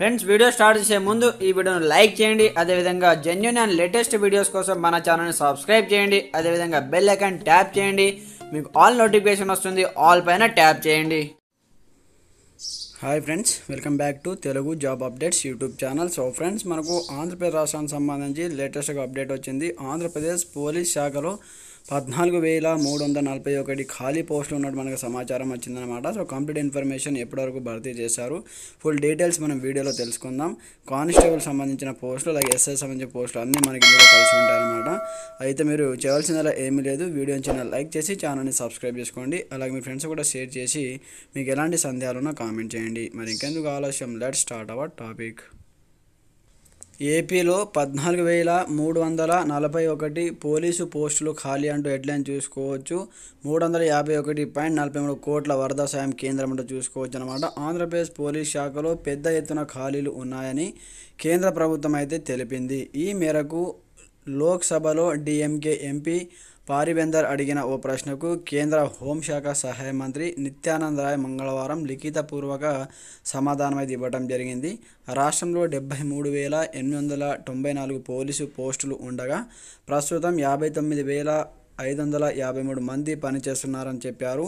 friends video start చేసే ముందు ఈ వీడియోను లైక్ చేయండి అదేవిధంగా జెన్యున్ అండ్ లేటెస్ట్ వీడియోస్ కోసం మన ఛానల్ని సబ్స్క్రైబ్ చేయండి అదేవిధంగా బెల్ ఐకాన్ ట్యాప్ చేయండి మీకు ఆల్ నోటిఫికేషన్ వస్తుంది ఆల్ పైన ట్యాప్ చేయండి hi friends welcome back to Telugu job updates YouTube channel so friends మనకు ఆంధ్రప్రదేశ్ రాష్ట్రానికి సంబంధించి లేటెస్ట్గా అప్డేట్ వచ్చింది ఆంధ్రప్రదేశ్ పోలీస్ శాఖలో పద్నాలుగు వేల మూడు వందల నలభై ఒకటి ఖాళీ పోస్టులు ఉన్నట్టు మనకు సమాచారం వచ్చిందనమాట సో కంప్లీట్ ఇన్ఫర్మేషన్ ఎప్పటివరకు భర్తీ చేశారు ఫుల్ డీటెయిల్స్ మనం వీడియోలో తెలుసుకుందాం కానిస్టేబుల్ సంబంధించిన పోస్టులు అలాగే ఎస్ఐ సంబంధించిన పోస్టులు అన్నీ మనకి ఇందులో కలిసి ఉంటాయన్నమాట అయితే మీరు చేయాల్సిందలా ఏమీ లేదు వీడియో ఛానల్ లైక్ చేసి ఛానల్ని సబ్స్క్రైబ్ చేసుకోండి అలాగే మీ ఫ్రెండ్స్ కూడా షేర్ చేసి మీకు ఎలాంటి సందేహాలున్నా కామెంట్ చేయండి మరి ఇంకెందుకు ఆలస్యం లెట్ స్టార్ట్ అవర్ టాపిక్ ఏపీలో పద్నాలుగు వేల మూడు వందల నలభై ఒకటి పోలీసు పోస్టులు ఖాళీ అంటూ హెడ్లైన్ చూసుకోవచ్చు మూడు వందల యాభై ఒకటి పాయింట్ నలభై మూడు కోట్ల వరద సాయం కేంద్రం అంటూ చూసుకోవచ్చు అనమాట ఆంధ్రప్రదేశ్ పోలీస్ శాఖలో పెద్ద ఎత్తున ఖాళీలు ఉన్నాయని కేంద్ర ప్రభుత్వం అయితే తెలిపింది ఈ మేరకు లోక్సభలో డీఎంకే ఎంపీ పారివెందర్ అడిగిన ఓ ప్రశ్నకు కేంద్ర హోంశాఖ సహాయ మంత్రి నిత్యానంద రాయ్ మంగళవారం లిఖితపూర్వక సమాధానమైతే ఇవ్వడం జరిగింది రాష్ట్రంలో డెబ్బై మూడు వేల ఎనిమిది వందల తొంభై నాలుగు పోలీసు పోస్టులు ఉండగా ప్రస్తుతం యాభై తొమ్మిది వేల ఐదు వందల యాభై మూడు మంది పనిచేస్తున్నారని చెప్పారు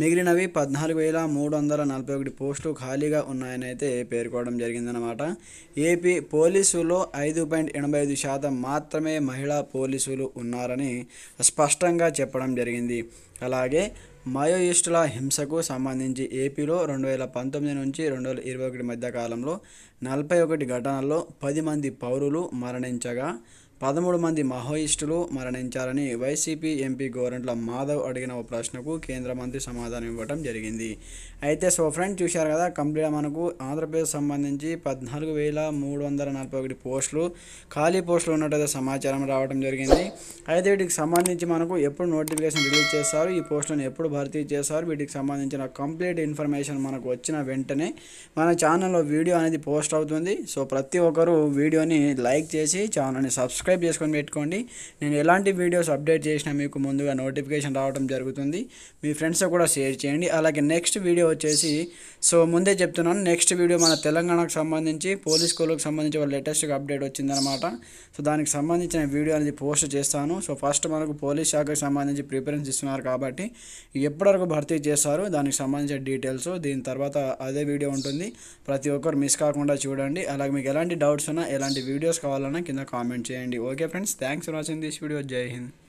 మిగిలినవి పద్నాలుగు వేల మూడు వందల నలభై ఒకటి పోస్టులు ఖాళీగా ఉన్నాయని అయితే పేర్కోవడం జరిగిందనమాట ఏపీ పోలీసులో ఐదు పాయింట్ ఎనభై ఐదు శాతం మాత్రమే మహిళా పోలీసులు ఉన్నారని స్పష్టంగా చెప్పడం జరిగింది అలాగే మాయోయిస్టుల హింసకు సంబంధించి ఏపీలో రెండు వేల పంతొమ్మిది నుంచి రెండు వేల ఇరవై ఒకటి మధ్య కాలంలో నలభై ఒకటి ఘటనల్లో పది మంది పౌరులు మరణించగా పదమూడు మంది మహోయిస్టులు మరణించారని వైసీపీ ఎంపీ గోరంట్ల మాధవ్ అడిగిన ఓ ప్రశ్నకు కేంద్ర మంత్రి సమాధానం ఇవ్వడం జరిగింది అయితే సో ఫ్రెండ్ చూశారు కదా కంప్లీట్ మనకు ఆంధ్రప్రదేశ్ సంబంధించి పద్నాలుగు వేల మూడు వందల నలభై ఒకటి పోస్టులు ఖాళీ పోస్టులు ఉన్నట్టు సమాచారం రావడం జరిగింది అయితే వీటికి సంబంధించి మనకు ఎప్పుడు నోటిఫికేషన్ రిలీజ్ చేస్తారు ఈ పోస్టులను ఎప్పుడు భర్తీ చేస్తారు వీటికి సంబంధించిన కంప్లీట్ ఇన్ఫర్మేషన్ మనకు వచ్చిన వెంటనే మన ఛానల్లో వీడియో అనేది పోస్ట్ అవుతుంది సో ప్రతి ఒక్కరు వీడియోని లైక్ చేసి ఛానల్ని సబ్స్క్రైబ్ సబ్స్క్రైబ్ చేసుకొని పెట్టుకోండి నేను ఎలాంటి వీడియోస్ అప్డేట్ చేసినా మీకు ముందుగా నోటిఫికేషన్ రావడం జరుగుతుంది మీ ఫ్రెండ్స్తో కూడా షేర్ చేయండి అలాగే నెక్స్ట్ వీడియో వచ్చేసి సో ముందే చెప్తున్నాను నెక్స్ట్ వీడియో మన తెలంగాణకు సంబంధించి పోలీస్ కోలుకు సంబంధించి వాళ్ళ లేటెస్ట్గా అప్డేట్ వచ్చిందనమాట సో దానికి సంబంధించిన వీడియో అనేది పోస్ట్ చేస్తాను సో ఫస్ట్ మనకు పోలీస్ శాఖకు సంబంధించి ప్రిఫరెన్స్ ఇస్తున్నారు కాబట్టి ఎప్పటివరకు భర్తీ చేస్తారు దానికి సంబంధించిన డీటెయిల్స్ దీని తర్వాత అదే వీడియో ఉంటుంది ప్రతి ఒక్కరు మిస్ కాకుండా చూడండి అలాగే మీకు ఎలాంటి డౌట్స్ ఉన్నా ఎలాంటి వీడియోస్ కావాలన్నా కింద కామెంట్ చేయండి okay friends thanks for watching this video జై హింద్